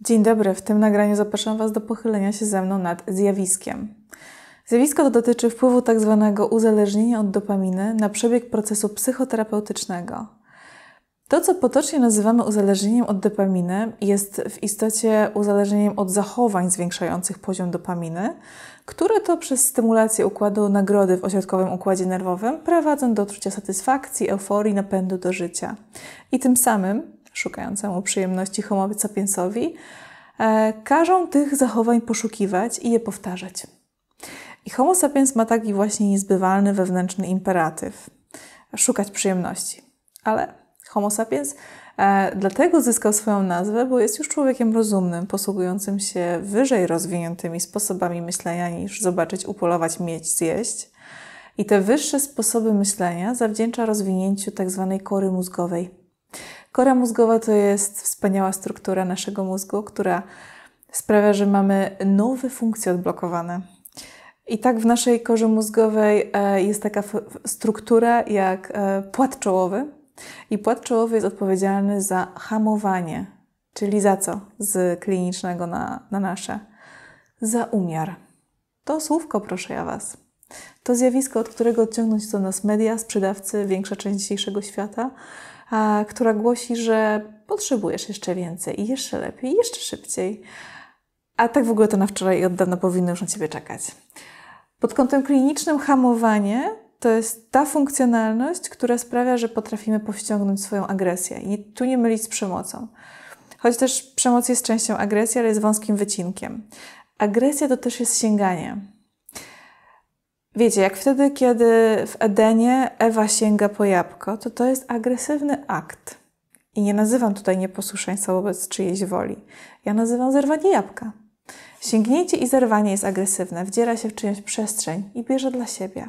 Dzień dobry, w tym nagraniu zapraszam Was do pochylenia się ze mną nad zjawiskiem. Zjawisko to dotyczy wpływu tzw. Tak uzależnienia od dopaminy na przebieg procesu psychoterapeutycznego. To, co potocznie nazywamy uzależnieniem od dopaminy, jest w istocie uzależnieniem od zachowań zwiększających poziom dopaminy, które to przez stymulację układu nagrody w ośrodkowym układzie nerwowym prowadzą do odczucia satysfakcji, euforii, napędu do życia. I tym samym szukającemu przyjemności Homo sapiensowi, e, każą tych zachowań poszukiwać i je powtarzać. I Homo sapiens ma taki właśnie niezbywalny wewnętrzny imperatyw szukać przyjemności. Ale Homo sapiens e, dlatego zyskał swoją nazwę, bo jest już człowiekiem rozumnym, posługującym się wyżej rozwiniętymi sposobami myślenia niż zobaczyć, upolować, mieć, zjeść. I te wyższe sposoby myślenia zawdzięcza rozwinięciu tzw. Tak kory mózgowej. Kora mózgowa to jest wspaniała struktura naszego mózgu, która sprawia, że mamy nowe funkcje odblokowane. I tak w naszej korze mózgowej e, jest taka struktura jak e, płat czołowy. I płat czołowy jest odpowiedzialny za hamowanie, czyli za co z klinicznego na, na nasze? Za umiar. To słówko, proszę ja Was. To zjawisko, od którego odciągnąć to nas media, sprzedawcy, większa część dzisiejszego świata która głosi, że potrzebujesz jeszcze więcej i jeszcze lepiej, i jeszcze szybciej. A tak w ogóle to na wczoraj i od dawna powinno już na Ciebie czekać. Pod kątem klinicznym hamowanie to jest ta funkcjonalność, która sprawia, że potrafimy powściągnąć swoją agresję i tu nie mylić z przemocą. Choć też przemoc jest częścią agresji, ale jest wąskim wycinkiem. Agresja to też jest sięganie. Wiecie, jak wtedy, kiedy w Edenie Ewa sięga po jabłko, to to jest agresywny akt. I nie nazywam tutaj nieposłuszeństwa wobec czyjejś woli. Ja nazywam zerwanie jabłka. Sięgnięcie i zerwanie jest agresywne, wdziera się w czyjąś przestrzeń i bierze dla siebie.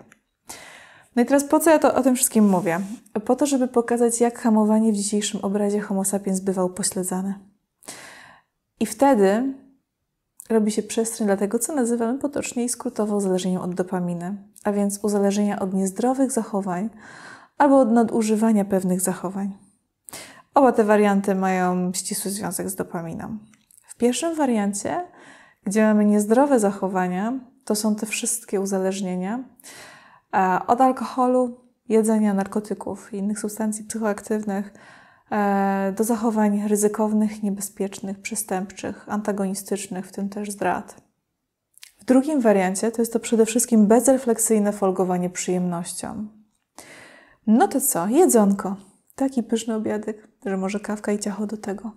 No i teraz po co ja to, o tym wszystkim mówię? Po to, żeby pokazać, jak hamowanie w dzisiejszym obrazie Homo sapiens bywał pośledzane. I wtedy robi się przestrzeń dla tego, co nazywamy potocznie i skrótowo uzależnieniem od dopaminy, a więc uzależnienia od niezdrowych zachowań albo od nadużywania pewnych zachowań. Oba te warianty mają ścisły związek z dopaminą. W pierwszym wariancie, gdzie mamy niezdrowe zachowania, to są te wszystkie uzależnienia e, od alkoholu, jedzenia, narkotyków i innych substancji psychoaktywnych, E, do zachowań ryzykownych, niebezpiecznych, przestępczych, antagonistycznych, w tym też zdrad. W drugim wariancie to jest to przede wszystkim bezrefleksyjne folgowanie przyjemnością. No to co, jedzonko. Taki pyszny obiadek, że może kawka i ciacho do tego.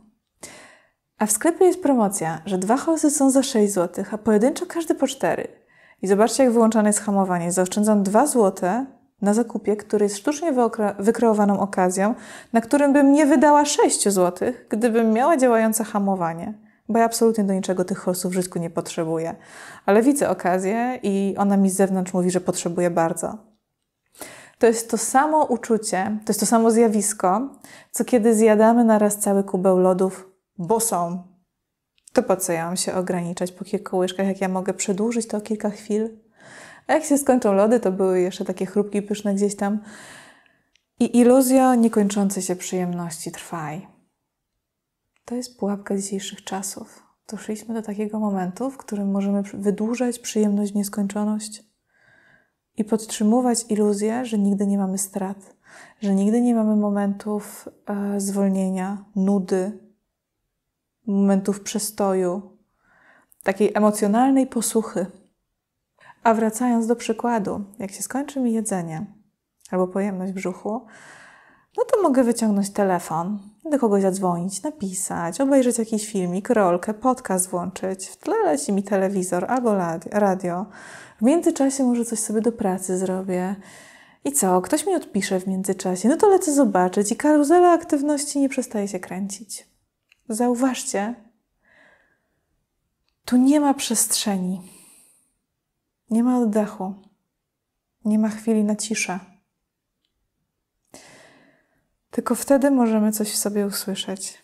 A w sklepie jest promocja, że dwa hołsy są za 6 zł, a pojedynczo każdy po 4. I zobaczcie, jak wyłączane jest hamowanie. Zaoszczędzam 2 zł na zakupie, który jest sztucznie wykreowaną okazją, na którym bym nie wydała 6 zł, gdybym miała działające hamowanie, bo ja absolutnie do niczego tych holsów w życiu nie potrzebuję. Ale widzę okazję i ona mi z zewnątrz mówi, że potrzebuje bardzo. To jest to samo uczucie, to jest to samo zjawisko, co kiedy zjadamy naraz cały kubeł lodów, bo są. To po co ja mam się ograniczać po kilku łyżkach, jak ja mogę przedłużyć to o kilka chwil? jak się skończą lody, to były jeszcze takie chrupki pyszne gdzieś tam. I iluzja niekończącej się przyjemności trwaj. To jest pułapka dzisiejszych czasów. Doszliśmy do takiego momentu, w którym możemy wydłużać przyjemność w nieskończoność i podtrzymywać iluzję, że nigdy nie mamy strat, że nigdy nie mamy momentów e, zwolnienia, nudy, momentów przestoju, takiej emocjonalnej posłuchy. A wracając do przykładu, jak się skończy mi jedzenie albo pojemność w brzuchu, no to mogę wyciągnąć telefon, do kogoś zadzwonić, napisać, obejrzeć jakiś filmik, rolkę, podcast włączyć. W tle leci mi telewizor albo radio. W międzyczasie może coś sobie do pracy zrobię. I co? Ktoś mi odpisze w międzyczasie. No to lecę zobaczyć i karuzela aktywności nie przestaje się kręcić. Zauważcie, tu nie ma przestrzeni nie ma oddechu, nie ma chwili na ciszę. Tylko wtedy możemy coś w sobie usłyszeć.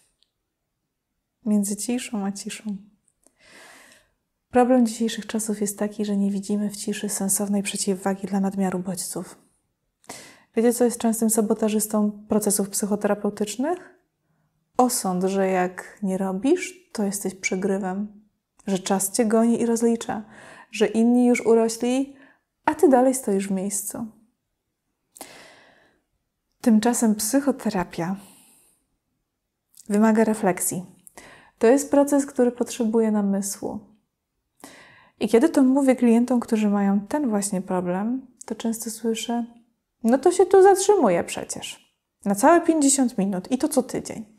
Między ciszą a ciszą. Problem dzisiejszych czasów jest taki, że nie widzimy w ciszy sensownej przeciwwagi dla nadmiaru bodźców. Wiecie, co jest częstym sabotażystą procesów psychoterapeutycznych? Osąd, że jak nie robisz, to jesteś przegrywem, że czas cię goni i rozlicza, że inni już urośli, a ty dalej stoisz w miejscu. Tymczasem psychoterapia wymaga refleksji. To jest proces, który potrzebuje namysłu. I kiedy to mówię klientom, którzy mają ten właśnie problem, to często słyszę: No to się tu zatrzymuje przecież. Na całe 50 minut i to co tydzień.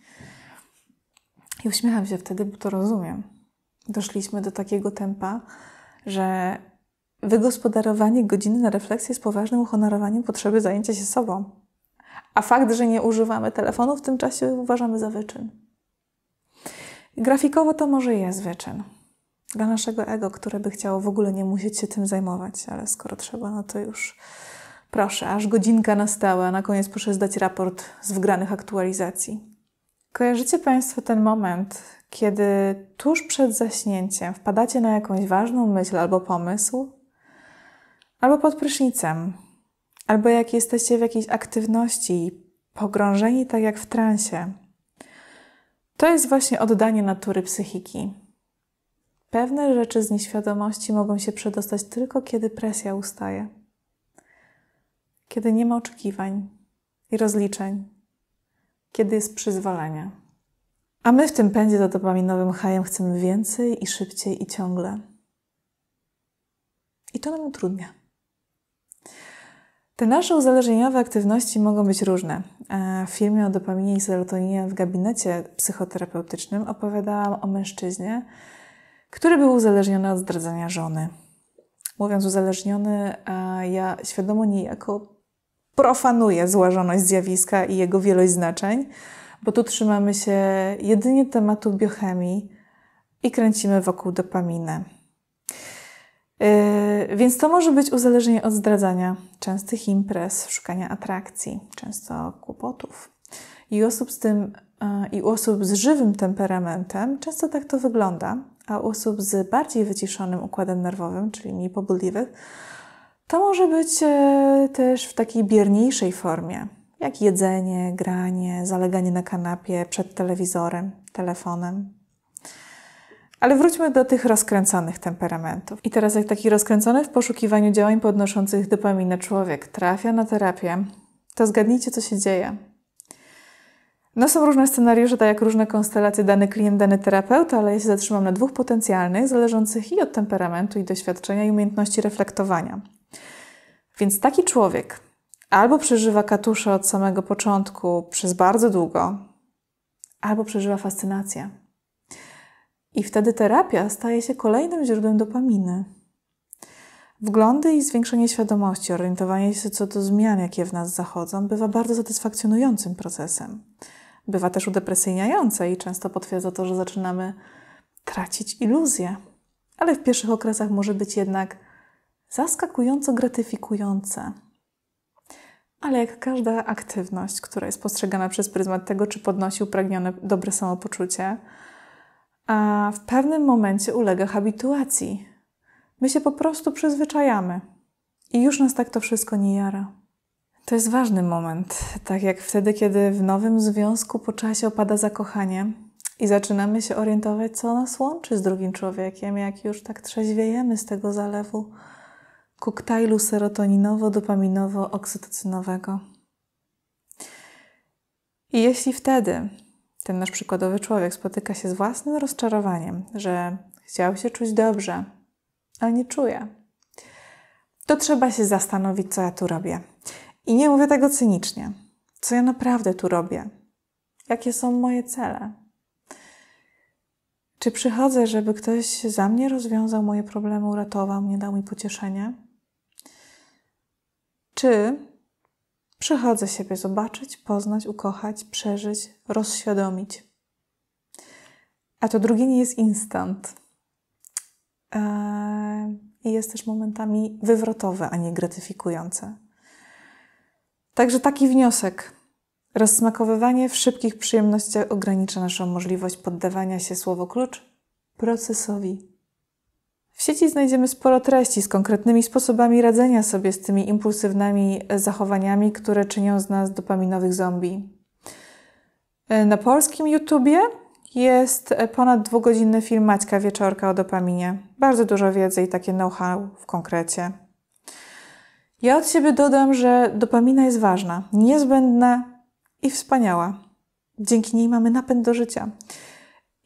I uśmiecham się wtedy, bo to rozumiem. Doszliśmy do takiego tempa, że wygospodarowanie godziny na refleksję jest poważnym uhonorowaniem potrzeby zajęcia się sobą. A fakt, że nie używamy telefonu w tym czasie uważamy za wyczyn. Grafikowo to może jest wyczyn. Dla naszego ego, które by chciało w ogóle nie musieć się tym zajmować, ale skoro trzeba, no to już proszę, aż godzinka nastała, a na koniec proszę zdać raport z wgranych aktualizacji. Kojarzycie Państwo ten moment, kiedy tuż przed zaśnięciem wpadacie na jakąś ważną myśl albo pomysł, albo pod prysznicem, albo jak jesteście w jakiejś aktywności, pogrążeni tak jak w transie. To jest właśnie oddanie natury psychiki. Pewne rzeczy z nieświadomości mogą się przedostać tylko kiedy presja ustaje, kiedy nie ma oczekiwań i rozliczeń kiedy jest przyzwolenie. A my w tym pędzie za dopaminowym hajem chcemy więcej i szybciej i ciągle. I to nam utrudnia. Te nasze uzależnieniowe aktywności mogą być różne. E, w filmie o dopaminie i serotoninie w gabinecie psychoterapeutycznym opowiadałam o mężczyźnie, który był uzależniony od zdradzenia żony. Mówiąc uzależniony, ja świadomo niejako profanuje złożoność zjawiska i jego wielość znaczeń, bo tu trzymamy się jedynie tematu biochemii i kręcimy wokół dopaminy. Yy, więc to może być uzależnienie od zdradzania, częstych imprez, szukania atrakcji, często kłopotów. I osób z tym yy, i u osób z żywym temperamentem często tak to wygląda, a u osób z bardziej wyciszonym układem nerwowym, czyli mniej pobudliwych, to może być e, też w takiej bierniejszej formie, jak jedzenie, granie, zaleganie na kanapie przed telewizorem, telefonem. Ale wróćmy do tych rozkręconych temperamentów. I teraz, jak taki rozkręcony w poszukiwaniu działań podnoszących dopaminę człowiek trafia na terapię, to zgadnijcie, co się dzieje. No są różne scenariusze, tak jak różne konstelacje, dany klient, dany terapeuta, ale ja się zatrzymam na dwóch potencjalnych, zależących i od temperamentu, i doświadczenia, i umiejętności reflektowania. Więc taki człowiek albo przeżywa katusze od samego początku przez bardzo długo, albo przeżywa fascynację. I wtedy terapia staje się kolejnym źródłem dopaminy. Wglądy i zwiększenie świadomości, orientowanie się co do zmian, jakie w nas zachodzą, bywa bardzo satysfakcjonującym procesem. Bywa też udepresyjniające i często potwierdza to, że zaczynamy tracić iluzję. Ale w pierwszych okresach może być jednak zaskakująco gratyfikujące. Ale jak każda aktywność, która jest postrzegana przez pryzmat tego, czy podnosi upragnione dobre samopoczucie, a w pewnym momencie ulega habituacji. My się po prostu przyzwyczajamy i już nas tak to wszystko nie jara. To jest ważny moment, tak jak wtedy, kiedy w nowym związku po czasie opada zakochanie i zaczynamy się orientować, co nas łączy z drugim człowiekiem, jak już tak trzeźwiejemy z tego zalewu koktajlu serotoninowo-dopaminowo-oksytocynowego. I jeśli wtedy ten nasz przykładowy człowiek spotyka się z własnym rozczarowaniem, że chciał się czuć dobrze, ale nie czuje, to trzeba się zastanowić, co ja tu robię. I nie mówię tego cynicznie. Co ja naprawdę tu robię? Jakie są moje cele? Czy przychodzę, żeby ktoś za mnie rozwiązał moje problemy, uratował mnie, dał mi pocieszenie? czy przychodzę siebie zobaczyć, poznać, ukochać, przeżyć, rozświadomić. A to drugie nie jest instant. Eee, I jest też momentami wywrotowe, a nie gratyfikujące. Także taki wniosek. Rozsmakowywanie w szybkich przyjemnościach ogranicza naszą możliwość poddawania się słowo klucz procesowi w sieci znajdziemy sporo treści z konkretnymi sposobami radzenia sobie z tymi impulsywnymi zachowaniami, które czynią z nas dopaminowych zombie. Na polskim YouTubie jest ponad dwugodzinny film Maćka Wieczorka o dopaminie. Bardzo dużo wiedzy i takie know-how w konkrecie. Ja od siebie dodam, że dopamina jest ważna, niezbędna i wspaniała. Dzięki niej mamy napęd do życia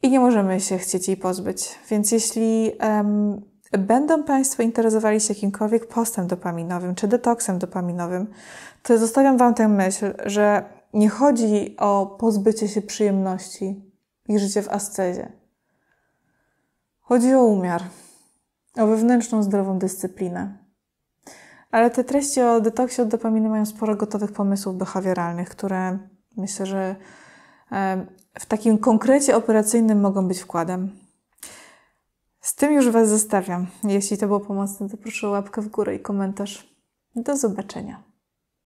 i nie możemy się chcieć jej pozbyć. Więc jeśli um, będą Państwo interesowali się jakimkolwiek postem dopaminowym czy detoksem dopaminowym, to zostawiam Wam tę myśl, że nie chodzi o pozbycie się przyjemności i życie w ascezie. Chodzi o umiar, o wewnętrzną zdrową dyscyplinę. Ale te treści o detoksie od dopaminy mają sporo gotowych pomysłów behawioralnych, które myślę, że w takim konkrecie operacyjnym mogą być wkładem. Z tym już Was zostawiam. Jeśli to było pomocne, to proszę o łapkę w górę i komentarz. Do zobaczenia.